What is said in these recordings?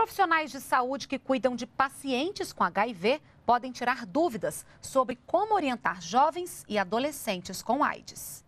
Profissionais de saúde que cuidam de pacientes com HIV podem tirar dúvidas sobre como orientar jovens e adolescentes com AIDS.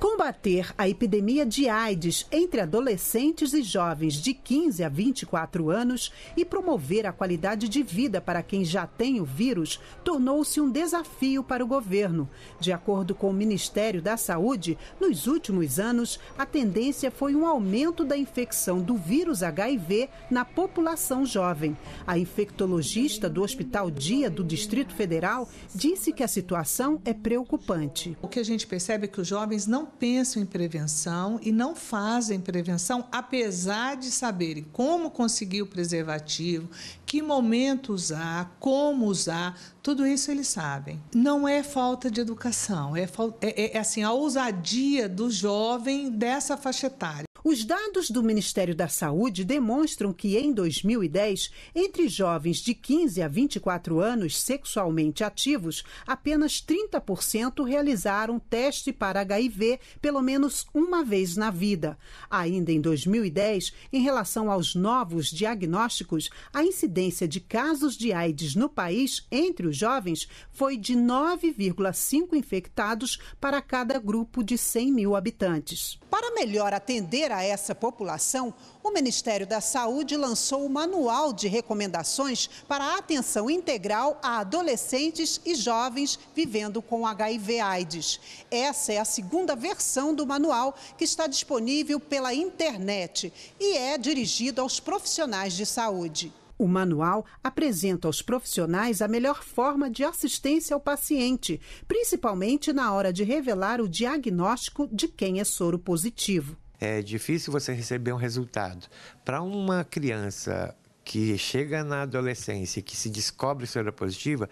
Combater a epidemia de AIDS entre adolescentes e jovens de 15 a 24 anos e promover a qualidade de vida para quem já tem o vírus tornou-se um desafio para o governo. De acordo com o Ministério da Saúde, nos últimos anos, a tendência foi um aumento da infecção do vírus HIV na população jovem. A infectologista do Hospital Dia do Distrito Federal disse que a situação é preocupante. O que a gente percebe é que os jovens não pensam em prevenção e não fazem prevenção, apesar de saberem como conseguir o preservativo, que momento usar, como usar, tudo isso eles sabem. Não é falta de educação, é, é, é, é assim, a ousadia do jovem dessa faixa etária. Os dados do Ministério da Saúde demonstram que em 2010, entre jovens de 15 a 24 anos sexualmente ativos, apenas 30% realizaram teste para HIV pelo menos uma vez na vida. Ainda em 2010, em relação aos novos diagnósticos, a incidência de casos de AIDS no país entre os jovens foi de 9,5 infectados para cada grupo de 100 mil habitantes. Para melhor atender a a essa população, o Ministério da Saúde lançou o Manual de Recomendações para a Atenção Integral a Adolescentes e Jovens Vivendo com HIV-AIDS. Essa é a segunda versão do manual que está disponível pela internet e é dirigido aos profissionais de saúde. O manual apresenta aos profissionais a melhor forma de assistência ao paciente, principalmente na hora de revelar o diagnóstico de quem é soro positivo é difícil você receber um resultado. Para uma criança que chega na adolescência, que se descobre seropositiva,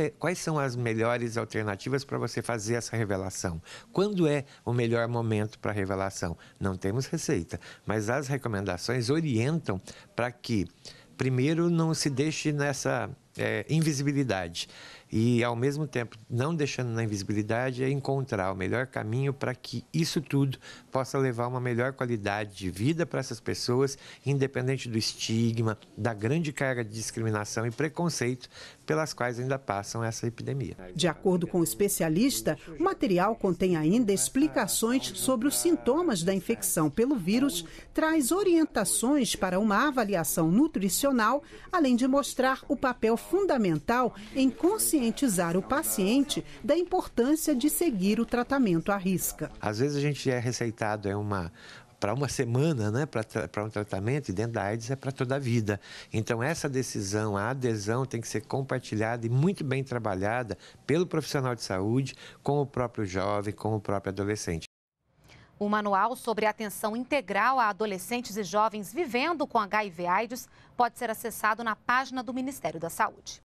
é, quais são as melhores alternativas para você fazer essa revelação? Quando é o melhor momento para a revelação? Não temos receita, mas as recomendações orientam para que, primeiro, não se deixe nessa é, invisibilidade e, ao mesmo tempo, não deixando na invisibilidade, é encontrar o melhor caminho para que isso tudo possa levar uma melhor qualidade de vida para essas pessoas, independente do estigma, da grande carga de discriminação e preconceito pelas quais ainda passam essa epidemia. De acordo com o especialista, o material contém ainda explicações sobre os sintomas da infecção pelo vírus, traz orientações para uma avaliação nutricional, além de mostrar o papel fundamental em consciência conscientizar o paciente da importância de seguir o tratamento à risca. Às vezes a gente é receitado, é uma para uma semana, né, para um tratamento, e dentro da AIDS é para toda a vida. Então, essa decisão, a adesão, tem que ser compartilhada e muito bem trabalhada pelo profissional de saúde, com o próprio jovem, com o próprio adolescente. O manual sobre atenção integral a adolescentes e jovens vivendo com HIV/AIDS pode ser acessado na página do Ministério da Saúde.